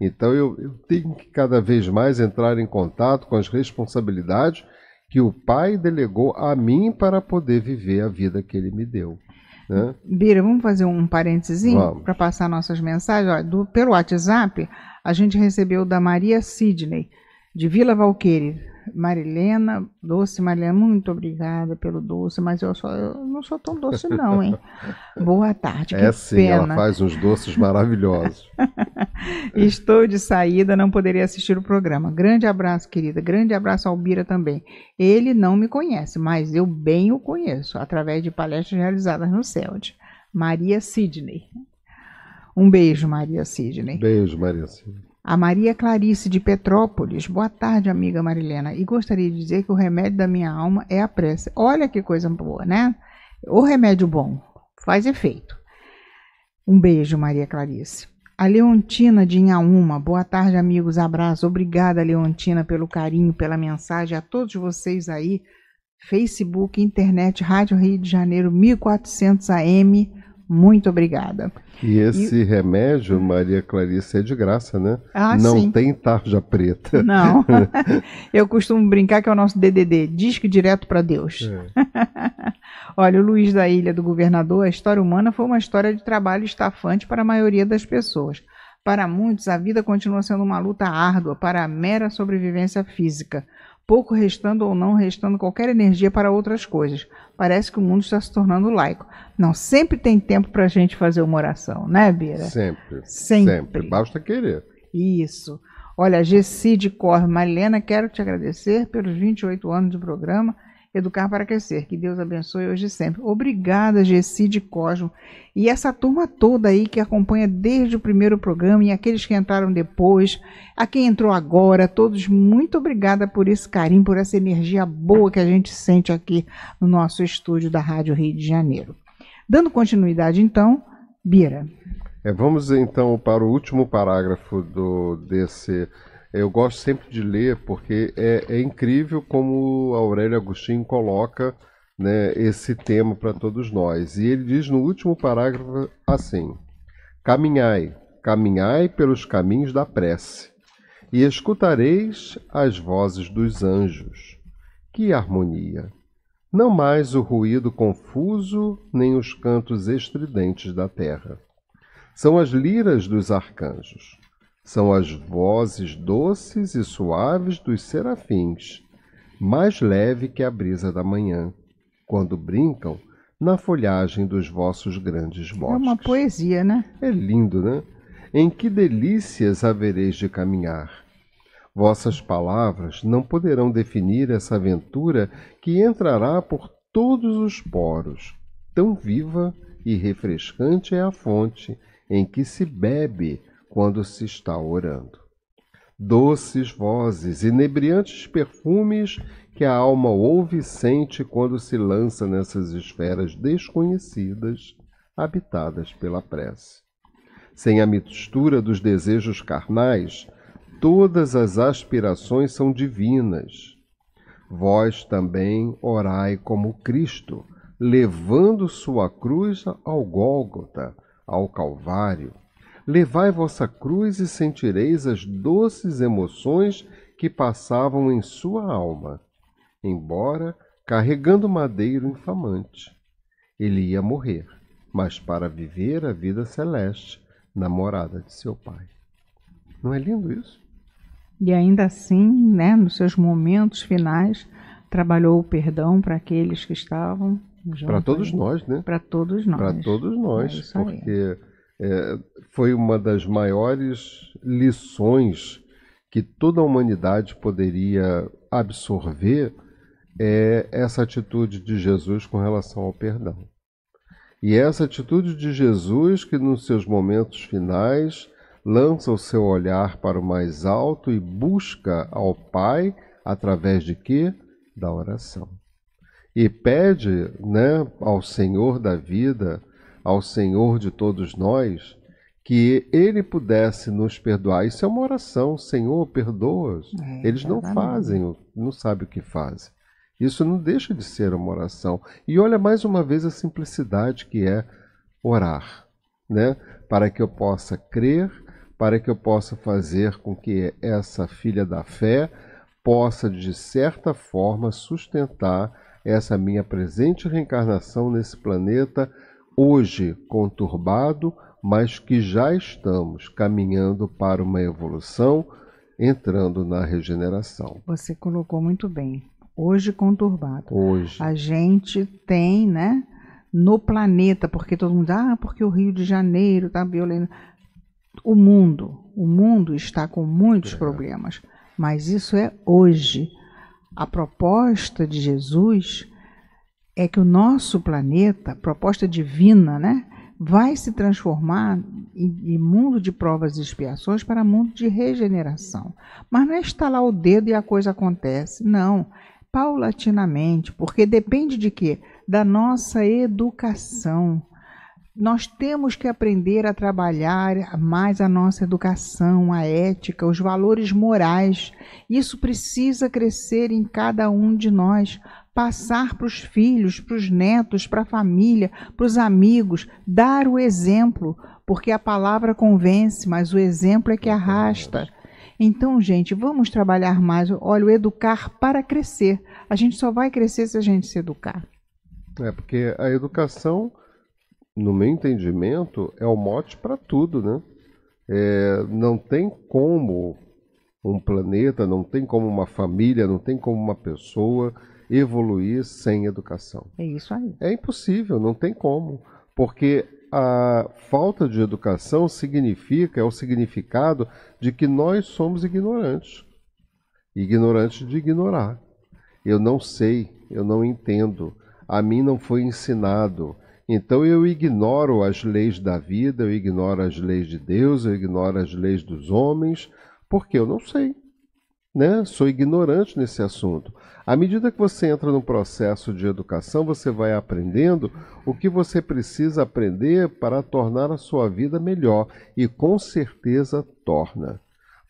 Então eu, eu tenho que cada vez mais entrar em contato com as responsabilidades que o pai delegou a mim para poder viver a vida que ele me deu. Né? Bira, vamos fazer um parênteses para passar nossas mensagens. do, pelo WhatsApp, a gente recebeu da Maria Sidney de Vila Valqueire. Marilena, doce Marilena, muito obrigada pelo doce, mas eu, só, eu não sou tão doce não, hein? Boa tarde, que É sim, pena. ela faz uns doces maravilhosos. Estou de saída, não poderia assistir o programa. Grande abraço, querida, grande abraço ao Bira também. Ele não me conhece, mas eu bem o conheço, através de palestras realizadas no CELD. Maria Sidney. Um beijo, Maria Sidney. Beijo, Maria Sidney. A Maria Clarice de Petrópolis. Boa tarde, amiga Marilena. E gostaria de dizer que o remédio da minha alma é a prece. Olha que coisa boa, né? O remédio bom faz efeito. Um beijo, Maria Clarice. A Leontina de Inhaúma. Boa tarde, amigos. Abraço. Obrigada, Leontina, pelo carinho, pela mensagem. A todos vocês aí. Facebook, internet, Rádio Rio de Janeiro, 1400 AM. Muito obrigada. E esse e... remédio, Maria Clarice, é de graça, né? Ah, Não sim. tem tarja preta. Não. Eu costumo brincar que é o nosso DDD, disque direto para Deus. É. Olha, o Luiz da Ilha do Governador, a história humana foi uma história de trabalho estafante para a maioria das pessoas. Para muitos, a vida continua sendo uma luta árdua para a mera sobrevivência física, pouco restando ou não restando qualquer energia para outras coisas. Parece que o mundo está se tornando laico. Não, sempre tem tempo para a gente fazer uma oração, né, Bira? Sempre. Sempre. sempre. Basta querer. Isso. Olha, Gessi de Corre, Malena, quero te agradecer pelos 28 anos de programa Educar para Crescer. Que Deus abençoe hoje e sempre. Obrigada, Gessi de Cosmo. E essa turma toda aí que acompanha desde o primeiro programa e aqueles que entraram depois, a quem entrou agora, todos, muito obrigada por esse carinho, por essa energia boa que a gente sente aqui no nosso estúdio da Rádio Rio de Janeiro. Dando continuidade, então, Bira. É, vamos então para o último parágrafo do, desse eu gosto sempre de ler porque é, é incrível como Aurélio Agostinho coloca né, esse tema para todos nós. E ele diz no último parágrafo assim: Caminhai, caminhai pelos caminhos da prece, e escutareis as vozes dos anjos. Que harmonia! Não mais o ruído confuso, nem os cantos estridentes da terra. São as liras dos arcanjos são as vozes doces e suaves dos serafins, mais leve que a brisa da manhã, quando brincam na folhagem dos vossos grandes bosques. É uma poesia, né? É lindo, né? Em que delícias havereis de caminhar. Vossas palavras não poderão definir essa aventura que entrará por todos os poros. Tão viva e refrescante é a fonte em que se bebe quando se está orando. Doces vozes, inebriantes perfumes que a alma ouve e sente quando se lança nessas esferas desconhecidas, habitadas pela prece. Sem a mistura dos desejos carnais, todas as aspirações são divinas. Vós também orai como Cristo, levando sua cruz ao Gólgota, ao Calvário, Levai vossa cruz e sentireis as doces emoções que passavam em sua alma, embora carregando madeiro infamante. Ele ia morrer, mas para viver a vida celeste na morada de seu Pai. Não é lindo isso? E ainda assim, né, nos seus momentos finais, trabalhou o perdão para aqueles que estavam. Para todos nós, né? Para todos nós. Para todos nós, é porque é, foi uma das maiores lições que toda a humanidade poderia absorver é essa atitude de Jesus com relação ao perdão. E é essa atitude de Jesus que nos seus momentos finais lança o seu olhar para o mais alto e busca ao Pai através de quê? Da oração. E pede, né, ao Senhor da vida, ao Senhor de todos nós, que ele pudesse nos perdoar. Isso é uma oração, Senhor, perdoa-os. É, Eles não fazem, não sabem o que fazem. Isso não deixa de ser uma oração. E olha mais uma vez a simplicidade que é orar, né? Para que eu possa crer, para que eu possa fazer com que essa filha da fé possa de certa forma sustentar essa minha presente reencarnação nesse planeta hoje conturbado, mas que já estamos caminhando para uma evolução, entrando na regeneração. Você colocou muito bem. Hoje conturbado. Hoje. A gente tem, né, no planeta, porque todo mundo, ah, porque o Rio de Janeiro está violento. O mundo, o mundo está com muitos é. problemas, mas isso é hoje. A proposta de Jesus é que o nosso planeta, proposta divina, né, vai se transformar de mundo de provas e expiações para mundo de regeneração. Mas não é estalar o dedo e a coisa acontece, não. Paulatinamente, porque depende de quê? Da nossa educação. Nós temos que aprender a trabalhar mais a nossa educação, a ética, os valores morais. Isso precisa crescer em cada um de nós passar para os filhos, para os netos, para a família, para os amigos, dar o exemplo, porque a palavra convence, mas o exemplo é que arrasta. Então, gente, vamos trabalhar mais. Olha, o educar para crescer. A gente só vai crescer se a gente se educar. É, porque a educação, no meu entendimento, é o mote para tudo, né? É, não tem como um planeta, não tem como uma família, não tem como uma pessoa evoluir sem educação. É isso aí. É impossível, não tem como, porque a falta de educação significa, é o significado de que nós somos ignorantes. ignorantes de ignorar. Eu não sei, eu não entendo, a mim não foi ensinado. Então eu ignoro as leis da vida, eu ignoro as leis de Deus, eu ignoro as leis dos homens, porque eu não sei, né? Sou ignorante nesse assunto. À medida que você entra no processo de educação, você vai aprendendo o que você precisa aprender para tornar a sua vida melhor e com certeza torna,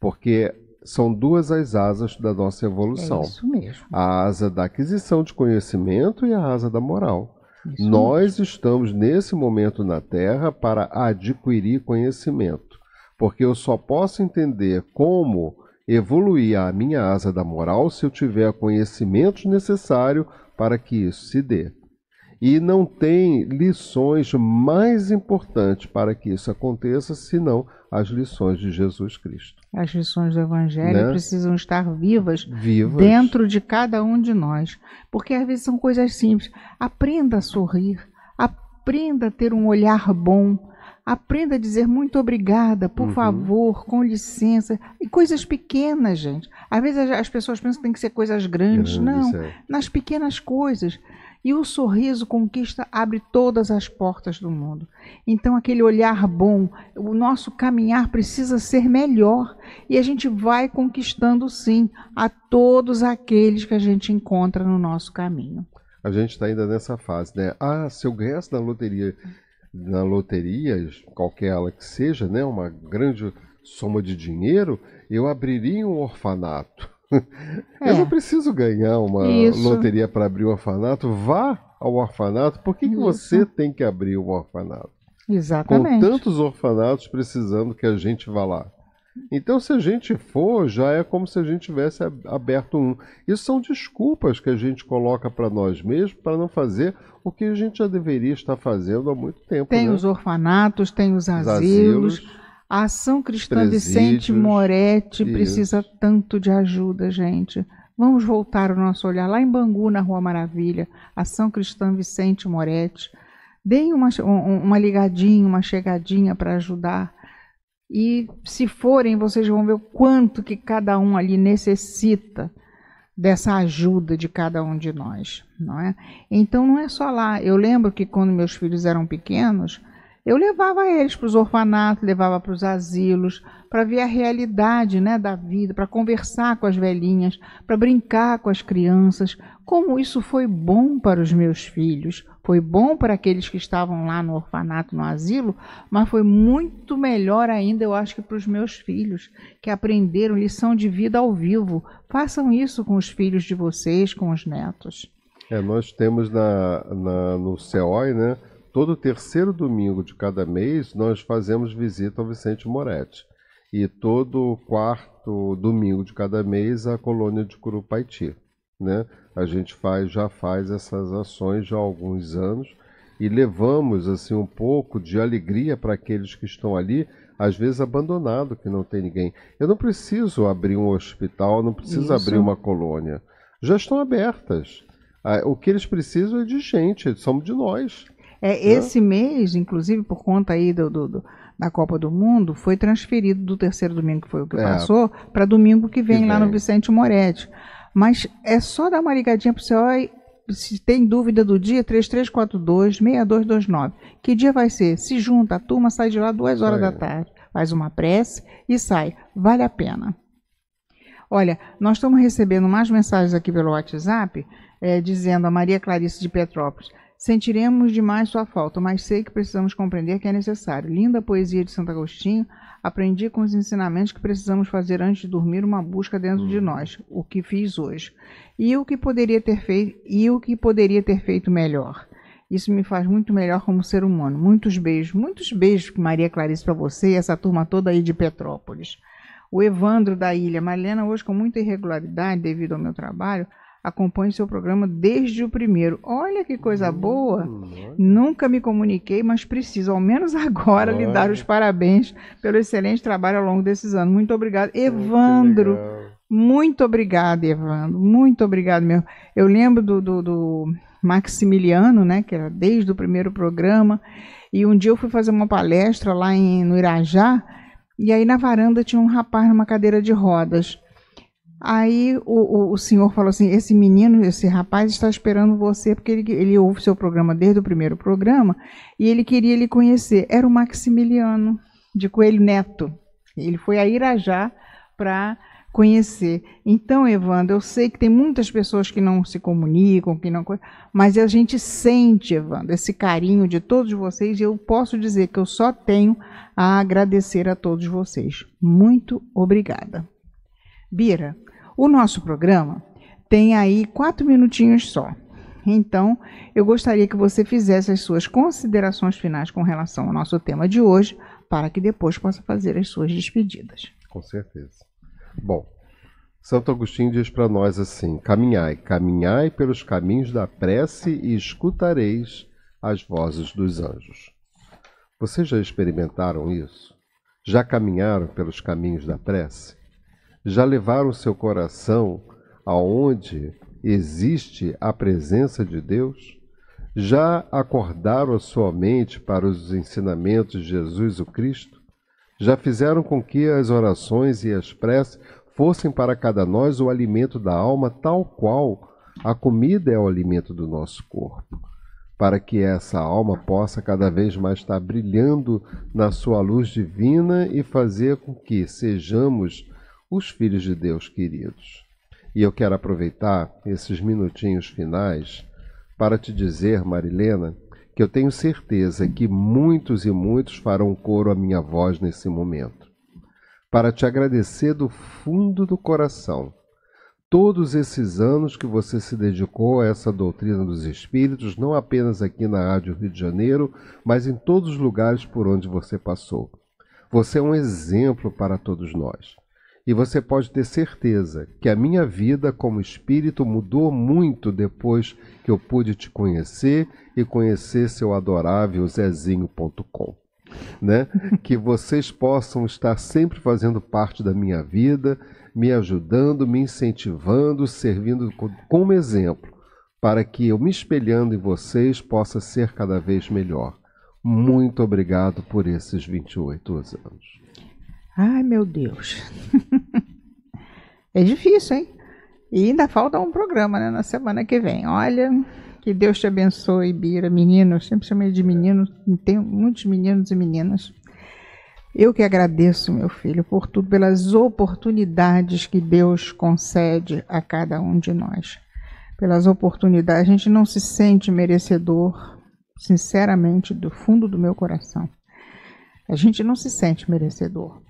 porque são duas as asas da nossa evolução. É isso mesmo. A asa da aquisição de conhecimento e a asa da moral. Isso Nós mesmo. estamos nesse momento na Terra para adquirir conhecimento, porque eu só posso entender como evoluir a minha asa da moral se eu tiver conhecimento necessário para que isso se dê. E não tem lições mais importantes para que isso aconteça senão as lições de Jesus Cristo. As lições do Evangelho né? precisam estar vivas, vivas dentro de cada um de nós. Porque às vezes são coisas simples. Aprenda a sorrir, aprenda a ter um olhar bom, Aprenda a dizer muito obrigada, por uhum. favor, com licença. E coisas pequenas, gente. Às vezes as pessoas pensam que tem que ser coisas grandes. Grande, Não, certo. nas pequenas coisas. E o sorriso conquista abre todas as portas do mundo. Então, aquele olhar bom, o nosso caminhar precisa ser melhor. E a gente vai conquistando, sim, a todos aqueles que a gente encontra no nosso caminho. A gente está ainda nessa fase, né? Ah, se eu ganhasse na loteria, na loteria, qualquer ela que seja, né, uma grande soma de dinheiro, eu abriria um orfanato. É. Eu não preciso ganhar uma Isso. loteria para abrir um orfanato. Vá ao orfanato. Por que, que você tem que abrir um orfanato? Exatamente. Com tantos orfanatos precisando que a gente vá lá. Então, se a gente for, já é como se a gente tivesse aberto um. Isso são desculpas que a gente coloca para nós mesmos para não fazer o que a gente já deveria estar fazendo há muito tempo. Tem né? os orfanatos, tem os asilos. Os asilos a Ação Cristã Vicente Moretti isso. precisa tanto de ajuda, gente. Vamos voltar o nosso olhar lá em Bangu, na Rua Maravilha, Ação Cristã Vicente Moretti. Deem uma, uma ligadinha, uma chegadinha para ajudar e se forem, vocês vão ver o quanto que cada um ali necessita dessa ajuda de cada um de nós, não é? Então não é só lá. Eu lembro que quando meus filhos eram pequenos, eu levava eles para os orfanatos, levava para os asilos, para ver a realidade né, da vida, para conversar com as velhinhas, para brincar com as crianças. Como isso foi bom para os meus filhos, foi bom para aqueles que estavam lá no orfanato, no asilo, mas foi muito melhor ainda, eu acho, que para os meus filhos, que aprenderam lição de vida ao vivo. Façam isso com os filhos de vocês, com os netos. É, nós temos na, na no COI, né? Todo terceiro domingo de cada mês, nós fazemos visita ao Vicente Moretti. E todo quarto domingo de cada mês, a colônia de Curupaiti né? A gente faz, já faz essas ações já há alguns anos e levamos assim um pouco de alegria para aqueles que estão ali, às vezes abandonado, que não tem ninguém. Eu não preciso abrir um hospital, não preciso Isso. abrir uma colônia. Já estão abertas. Ah, o que eles precisam é de gente, somos de nós. É, né? Esse mês, inclusive, por conta aí do, do, do, da Copa do Mundo, foi transferido do terceiro domingo, que foi o que é, passou, para domingo que vem, que vem, lá no Vicente Moretti. Mas é só dar uma ligadinha para o seu se tem dúvida do dia, 3342-6229. Que dia vai ser? Se junta, a turma sai de lá duas horas da tarde, faz uma prece e sai. Vale a pena. Olha, nós estamos recebendo mais mensagens aqui pelo WhatsApp, é, dizendo a Maria Clarice de Petrópolis. Sentiremos demais sua falta, mas sei que precisamos compreender que é necessário. Linda poesia de Santo Agostinho, aprendi com os ensinamentos que precisamos fazer antes de dormir uma busca dentro hum. de nós, o que fiz hoje. E o que poderia ter feito, e o que poderia ter feito melhor. Isso me faz muito melhor como ser humano. Muitos beijos, muitos beijos, Maria Clarice, para você e essa turma toda aí de Petrópolis. O Evandro da Ilha, Malena, hoje com muita irregularidade devido ao meu trabalho, Acompanho seu programa desde o primeiro. Olha que coisa hum, boa! Olha. Nunca me comuniquei, mas preciso, ao menos agora, olha. lhe dar os parabéns pelo excelente trabalho ao longo desses anos. Muito obrigado, Evandro. Muito obrigado, Evandro. Muito obrigado mesmo. Eu lembro do, do, do Maximiliano, né, que era desde o primeiro programa. E um dia eu fui fazer uma palestra lá em, no Irajá, e aí na varanda tinha um rapaz numa cadeira de rodas. Aí o, o, o, senhor falou assim: esse menino, esse rapaz está esperando você, porque ele, ele ouve seu programa desde o primeiro programa e ele queria lhe conhecer. Era o Maximiliano de Coelho Neto. Ele foi a Irajá para conhecer. Então, Evandro, eu sei que tem muitas pessoas que não se comunicam, que não, mas a gente sente, Evandro, esse carinho de todos vocês e eu posso dizer que eu só tenho a agradecer a todos vocês. Muito obrigada. Bira, o nosso programa tem aí quatro minutinhos só. Então, eu gostaria que você fizesse as suas considerações finais com relação ao nosso tema de hoje, para que depois possa fazer as suas despedidas. Com certeza. Bom, Santo Agostinho diz para nós assim: caminhai, caminhai pelos caminhos da prece e escutareis as vozes dos anjos. Vocês já experimentaram isso? Já caminharam pelos caminhos da prece? já levaram seu coração aonde existe a presença de Deus? Já acordaram sua mente para os ensinamentos de Jesus o Cristo? Já fizeram com que as orações e as preces fossem para cada nós o alimento da alma, tal qual a comida é o alimento do nosso corpo, para que essa alma possa cada vez mais estar brilhando na sua luz divina e fazer com que sejamos os filhos de Deus queridos. E eu quero aproveitar esses minutinhos finais para te dizer, Marilena, que eu tenho certeza que muitos e muitos farão coro à minha voz nesse momento. Para te agradecer do fundo do coração todos esses anos que você se dedicou a essa doutrina dos espíritos, não apenas aqui na Rádio Rio de Janeiro, mas em todos os lugares por onde você passou. Você é um exemplo para todos nós. E você pode ter certeza que a minha vida como espírito mudou muito depois que eu pude te conhecer e conhecer seu adorável Zezinho.com. Né? que vocês possam estar sempre fazendo parte da minha vida, me ajudando, me incentivando, servindo como exemplo, para que eu me espelhando em vocês possa ser cada vez melhor. Muito obrigado por esses 28 anos. Ai, meu Deus. é difícil, hein? E ainda falta um programa, né? Na semana que vem. Olha, que Deus te abençoe, Bira. Menino, eu sempre chamei de menino. Tenho muitos meninos e meninas. Eu que agradeço, meu filho, por tudo, pelas oportunidades que Deus concede a cada um de nós. Pelas oportunidades. A gente não se sente merecedor, sinceramente, do fundo do meu coração. A gente não se sente merecedor.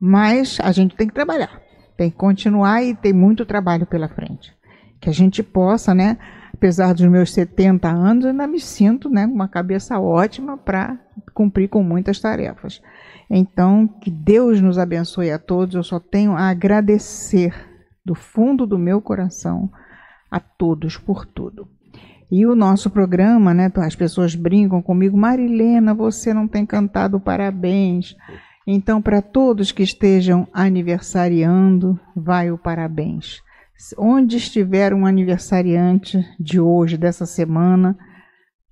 Mas a gente tem que trabalhar, tem que continuar e tem muito trabalho pela frente. Que a gente possa, né, apesar dos meus 70 anos, ainda me sinto né, com uma cabeça ótima para cumprir com muitas tarefas. Então, que Deus nos abençoe a todos. Eu só tenho a agradecer do fundo do meu coração a todos por tudo. E o nosso programa, né? As pessoas brincam comigo, Marilena, você não tem cantado parabéns. Então, para todos que estejam aniversariando, vai o parabéns. Onde estiver um aniversariante de hoje, dessa semana,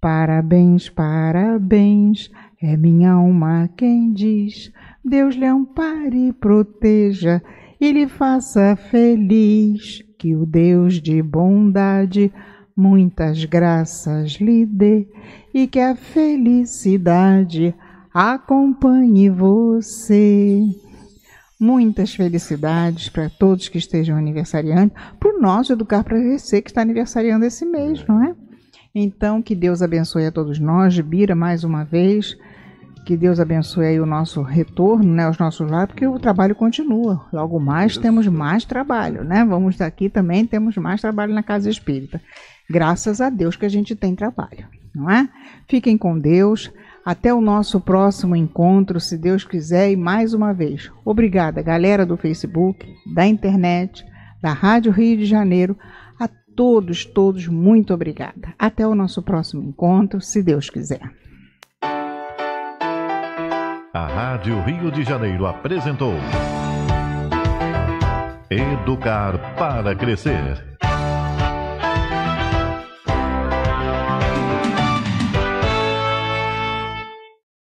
parabéns, parabéns. É minha alma quem diz: Deus lhe ampare e proteja, e lhe faça feliz. Que o Deus de bondade muitas graças lhe dê, e que a felicidade acompanhe você. Muitas felicidades para todos que estejam aniversariando, para o nosso Educar para Crescer, que está aniversariando esse mês, não é? Então, que Deus abençoe a todos nós, Bira, mais uma vez. Que Deus abençoe o nosso retorno, né, os nossos lá, porque o trabalho continua. Logo mais Deus temos Deus. mais trabalho, né? Vamos daqui também, temos mais trabalho na Casa Espírita. Graças a Deus que a gente tem trabalho, não é? Fiquem com Deus. Até o nosso próximo encontro, se Deus quiser, e mais uma vez, obrigada, galera do Facebook, da internet, da Rádio Rio de Janeiro, a todos, todos, muito obrigada. Até o nosso próximo encontro, se Deus quiser. A Rádio Rio de Janeiro apresentou Educar para Crescer.